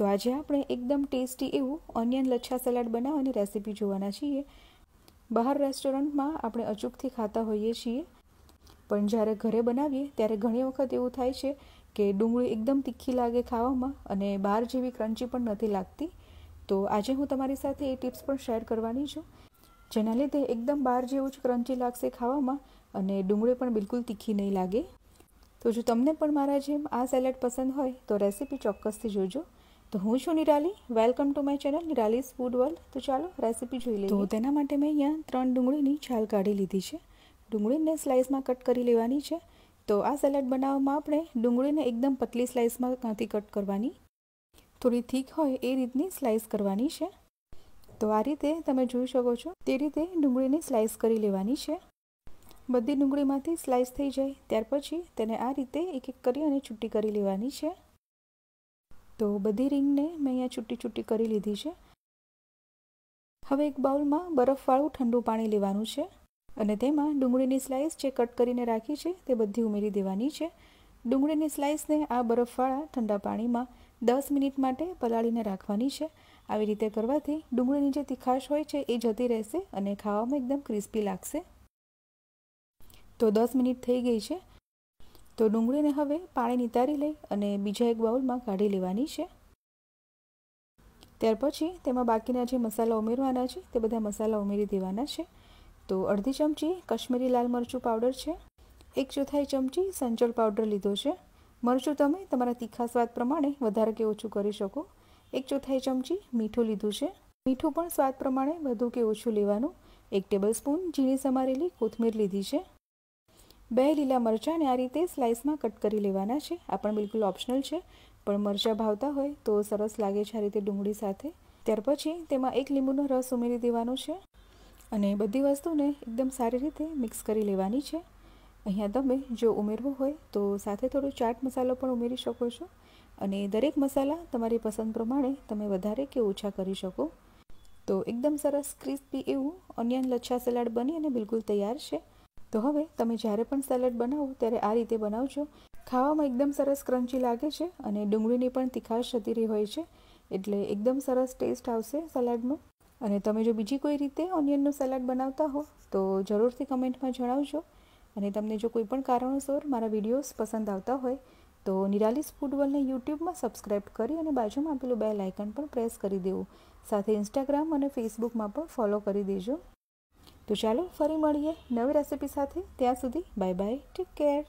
તો આજે આપણે એકદમ ટેસ્ટી એવું ઓનિયન લચ્છા સલાડ બનાવવાની રેસીપી જોવાના છીએ બહાર રેસ્ટોરન્ટમાં આપણે અચૂકથી ખાતા હોઈએ છીએ પણ જ્યારે ઘરે બનાવીએ ત્યારે ઘણી વખત એવું થાય છે કે ડુંગળી એકદમ તીખી લાગે ખાવામાં અને બહાર જેવી ક્રંચી પણ નથી લાગતી તો આજે હું તમારી સાથે એ ટિપ્સ પણ શેર કરવાની છું જેના લીધે એકદમ બહાર જેવું જ ક્રંચી લાગશે ખાવામાં અને ડુંગળી પણ બિલકુલ તીખી નહીં લાગે તો જો તમને પણ મારા જેમ આ સેલેડ પસંદ હોય તો રેસીપી ચોક્કસથી જોજો તો હું છું Nirali welcome to my channel Nirali's food world તો ચાલો રેસીપી જોઈ લઈએ તો તેના માટે મેં અહીંયા ત્રણ ડુંગળીની છાલ કાઢી લીધી છે ડુંગળીને સ્લાઇસમાં કટ કરી લેવાની છે તો આ સલાડ બનાવવામાં આપણે ડુંગળીને એકદમ પતલી સ્લાઇસમાં કાંથી કટ કરવાની થોડી થીક હોય એ રીતની સ્લાઇસ કરવાની છે તો આ રીતે તમે જોઈ શકો છો તે રીતે ડુંગળીને સ્લાઇસ કરી લેવાની છે બધી ડુંગળીમાંથી સ્લાઇસ થઈ જાય ત્યાર પછી તેને આ રીતે એક એક કરી અને છૂટી કરી લેવાની છે તો બધી રિંગને મેં અહીંયા છૂટી છૂટી કરી લીધી છે હવે એક બાઉલમાં બરફવાળું ઠંડુ પાણી લેવાનું છે અને તેમાં ડુંગળીની સ્લાઇસ જે કટ કરીને રાખી છે તે બધી ઉમેરી દેવાની છે ડુંગળીની સ્લાઇસને આ બરફવાળા ઠંડા પાણીમાં દસ મિનિટ માટે પલાળીને રાખવાની છે આવી રીતે કરવાથી ડુંગળીની જે તીખાશ હોય છે એ જતી રહેશે અને ખાવામાં એકદમ ક્રિસ્પી લાગશે તો દસ મિનિટ થઈ ગઈ છે તો ડુંગળીને હવે પાણી નિતારી લઈ અને બીજા એક બાઉલમાં કાઢી લેવાની છે ત્યાર પછી તેમાં બાકીના જે મસાલા ઉમેરવાના છે તે બધા મસાલા ઉમેરી દેવાના છે તો અડધી ચમચી કશ્મીરી લાલ મરચું પાવડર છે એક ચોથાઈ ચમચી સંચળ પાવડર લીધો છે મરચું તમે તમારા તીખા સ્વાદ પ્રમાણે વધારે કે ઓછું કરી શકો એક ચોથાઈ ચમચી મીઠું લીધું છે મીઠું પણ સ્વાદ પ્રમાણે વધુ કે ઓછું લેવાનું એક ટેબલ સ્પૂન ઝીણી સમારેલી કોથમીર લીધી છે બે લીલા મરચાંને આ રીતે સ્લાઇસમાં કટ કરી લેવાના છે આ પણ બિલકુલ ઓપ્શનલ છે પણ મરચાં ભાવતા હોય તો સરસ લાગે છે આ રીતે ડુંગળી સાથે ત્યાર પછી તેમાં એક લીંબુનો રસ ઉમેરી દેવાનો છે અને બધી વસ્તુને એકદમ સારી રીતે મિક્સ કરી લેવાની છે અહીંયા તમે જો ઉમેરવું હોય તો સાથે થોડો ચાટ મસાલો પણ ઉમેરી શકો છો અને દરેક મસાલા તમારી પસંદ પ્રમાણે તમે વધારે કે ઓછા કરી શકો તો એકદમ સરસ ક્રિસ્પી એવું ઓનિયન લચ્છા સલાડ બની અને બિલકુલ તૈયાર છે તો હવે તમે જ્યારે પણ સેલેડ બનાવો ત્યારે આ રીતે બનાવજો ખાવામાં એકદમ સરસ ક્રંચી લાગે છે અને ડુંગળીની પણ તીખાશ જતી રહી હોય છે એટલે એકદમ સરસ ટેસ્ટ આવશે સલાડનો અને તમે જો બીજી કોઈ રીતે ઓનિયનનું સલાડ બનાવતા હો તો જરૂરથી કમેન્ટમાં જણાવજો અને તમને જો કોઈ પણ કારણોસર મારા વિડીયોઝ પસંદ આવતા હોય તો નિરાલિસ ફૂડવર્લ્ડને યુટ્યુબમાં સબસ્ક્રાઇબ કરી અને બાજુમાં આપેલું બે લાઇકન પણ પ્રેસ કરી દેવું સાથે ઇન્સ્ટાગ્રામ અને ફેસબુકમાં પણ ફોલો કરી દેજો તો ચાલો ફરી મળીએ નવી રેસિપી સાથે ત્યાં સુધી બાય બાય ટેક કેર